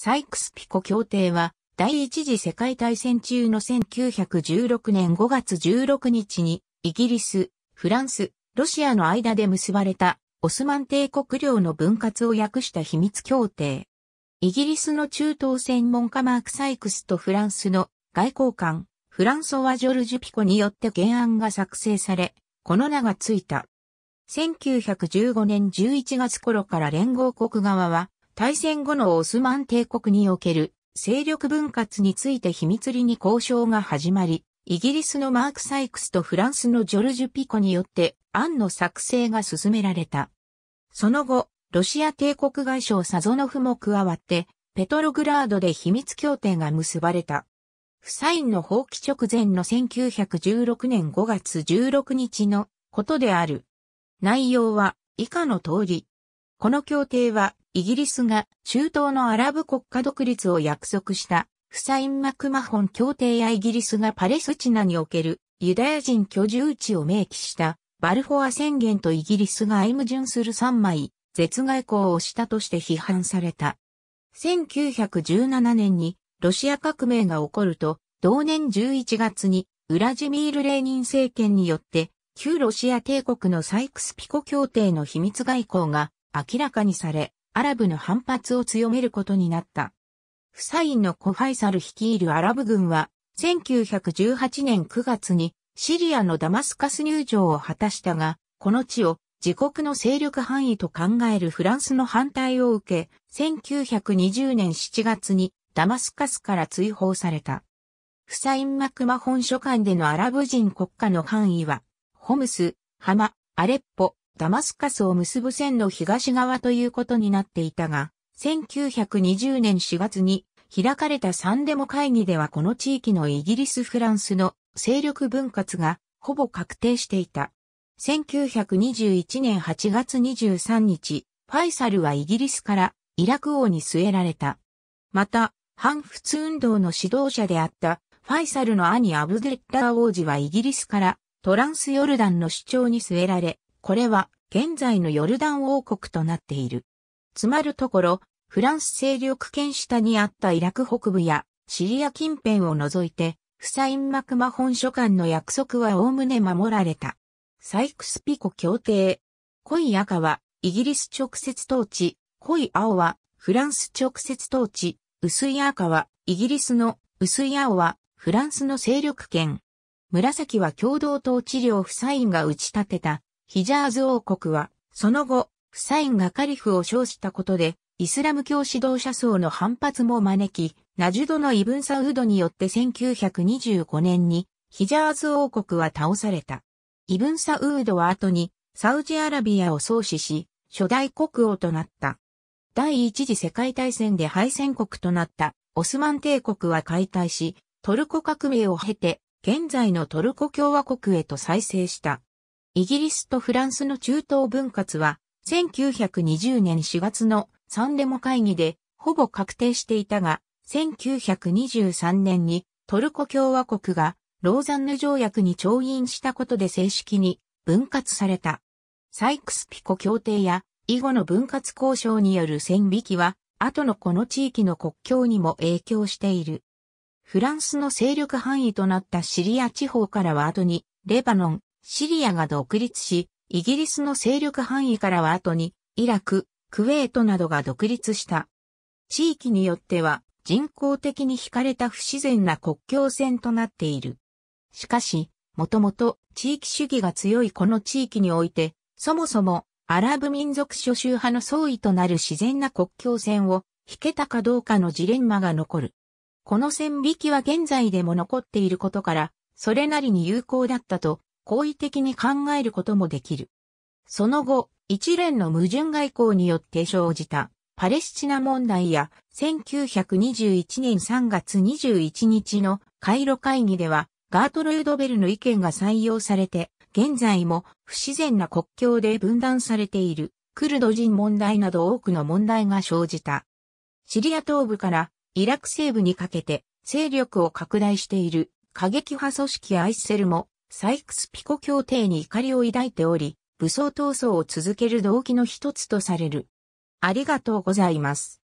サイクスピコ協定は、第一次世界大戦中の1916年5月16日に、イギリス、フランス、ロシアの間で結ばれた、オスマン帝国領の分割を訳した秘密協定。イギリスの中東専門家マーク・サイクスとフランスの外交官、フランソワ・ジョルジュ・ピコによって原案が作成され、この名がついた。1915年11月頃から連合国側は、大戦後のオスマン帝国における勢力分割について秘密裏に交渉が始まり、イギリスのマーク・サイクスとフランスのジョルジュ・ピコによって案の作成が進められた。その後、ロシア帝国外相サゾノフも加わって、ペトログラードで秘密協定が結ばれた。フサインの放棄直前の1916年5月16日のことである。内容は以下の通り。この協定はイギリスが中東のアラブ国家独立を約束したフサイン・マクマホン協定やイギリスがパレスチナにおけるユダヤ人居住地を明記したバルフォア宣言とイギリスが相矛盾する3枚、絶外交をしたとして批判された。1917年にロシア革命が起こると、同年11月にウラジミール・レーニン政権によって旧ロシア帝国のサイクスピコ協定の秘密外交が明らかにされ、アラブの反発を強めることになった。フサインのコファイサル率いるアラブ軍は、1918年9月にシリアのダマスカス入場を果たしたが、この地を自国の勢力範囲と考えるフランスの反対を受け、1920年7月にダマスカスから追放された。フサイン・マクマ本書館でのアラブ人国家の範囲は、ホムス、ハマ、アレッポ、ダマスカスを結ぶ線の東側ということになっていたが、1920年4月に開かれたサンデモ会議ではこの地域のイギリス・フランスの勢力分割がほぼ確定していた。1921年8月23日、ファイサルはイギリスからイラク王に据えられた。また、反仏運動の指導者であったファイサルの兄アブデッラー王子はイギリスからトランスヨルダンの主張に据えられ、これは現在のヨルダン王国となっている。つまるところ、フランス勢力圏下にあったイラク北部やシリア近辺を除いて、フサイン・マクマ本書館の約束は概ね守られた。サイクスピコ協定。濃い赤はイギリス直接統治、濃い青はフランス直接統治、薄い赤はイギリスの、薄い青はフランスの勢力圏。紫は共同統治領フサインが打ち立てたヒジャーズ王国は、その後、フサインがカリフを称したことで、イスラム教指導者層の反発も招き、ナジュドのイブンサウードによって1925年に、ヒジャーズ王国は倒された。イブンサウードは後に、サウジアラビアを創始し、初代国王となった。第一次世界大戦で敗戦国となったオスマン帝国は解体し、トルコ革命を経て、現在のトルコ共和国へと再生した。イギリスとフランスの中東分割は、1920年4月のサンデモ会議でほぼ確定していたが、1923年にトルコ共和国がローザンヌ条約に調印したことで正式に分割された。サイクスピコ協定や以後の分割交渉による線引きは、後のこの地域の国境にも影響している。フランスの勢力範囲となったシリア地方からは後に、レバノン、シリアが独立し、イギリスの勢力範囲からは後に、イラク、クウェートなどが独立した。地域によっては、人工的に引かれた不自然な国境線となっている。しかし、もともと地域主義が強いこの地域において、そもそもアラブ民族諸州派の総意となる自然な国境線を引けたかどうかのジレンマが残る。この線引きは現在でも残っていることから、それなりに有効だったと好意的に考えることもできる。その後、一連の矛盾外交によって生じたパレスチナ問題や1921年3月21日のカイロ会議ではガートロイドベルの意見が採用されて現在も不自然な国境で分断されているクルド人問題など多くの問題が生じた。シリア東部からイラク西部にかけて勢力を拡大している過激派組織アイセルもサイクス・ピコ協定に怒りを抱いており、武装闘争を続ける動機の一つとされる。ありがとうございます。